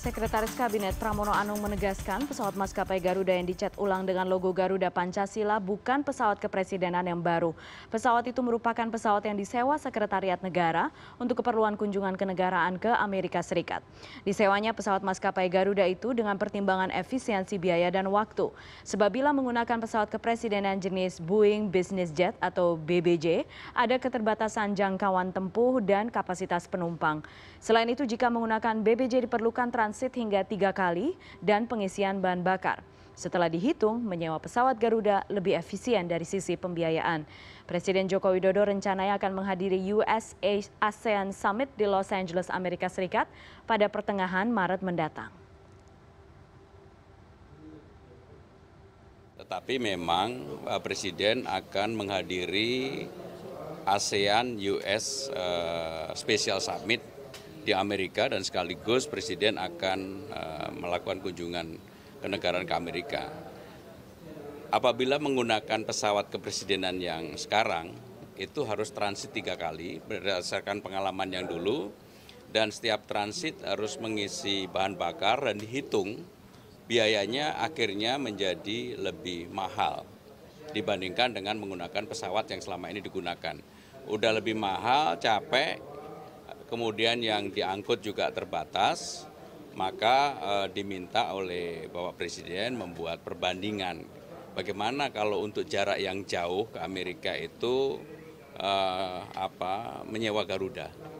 Sekretaris Kabinet Pramono Anung menegaskan pesawat maskapai Garuda yang dicat ulang dengan logo Garuda Pancasila bukan pesawat kepresidenan yang baru. Pesawat itu merupakan pesawat yang disewa Sekretariat Negara untuk keperluan kunjungan kenegaraan ke Amerika Serikat. Disewanya pesawat maskapai Garuda itu dengan pertimbangan efisiensi biaya dan waktu. Sebab bila menggunakan pesawat kepresidenan jenis Boeing Business Jet atau BBJ, ada keterbatasan jangkauan tempuh dan kapasitas penumpang. Selain itu, jika menggunakan BBJ diperlukan transaksi transit hingga tiga kali dan pengisian bahan bakar. Setelah dihitung, menyewa pesawat Garuda lebih efisien dari sisi pembiayaan. Presiden Joko Widodo rencananya akan menghadiri US ASEAN Summit di Los Angeles, Amerika Serikat pada pertengahan Maret mendatang. Tetapi memang eh, Presiden akan menghadiri ASEAN US eh, Special Summit di Amerika dan sekaligus Presiden akan uh, melakukan kunjungan ke negara ke Amerika. Apabila menggunakan pesawat kepresidenan yang sekarang, itu harus transit tiga kali berdasarkan pengalaman yang dulu, dan setiap transit harus mengisi bahan bakar dan dihitung biayanya akhirnya menjadi lebih mahal dibandingkan dengan menggunakan pesawat yang selama ini digunakan. Udah lebih mahal, capek, kemudian yang diangkut juga terbatas, maka e, diminta oleh Bapak Presiden membuat perbandingan. Bagaimana kalau untuk jarak yang jauh ke Amerika itu e, apa menyewa Garuda?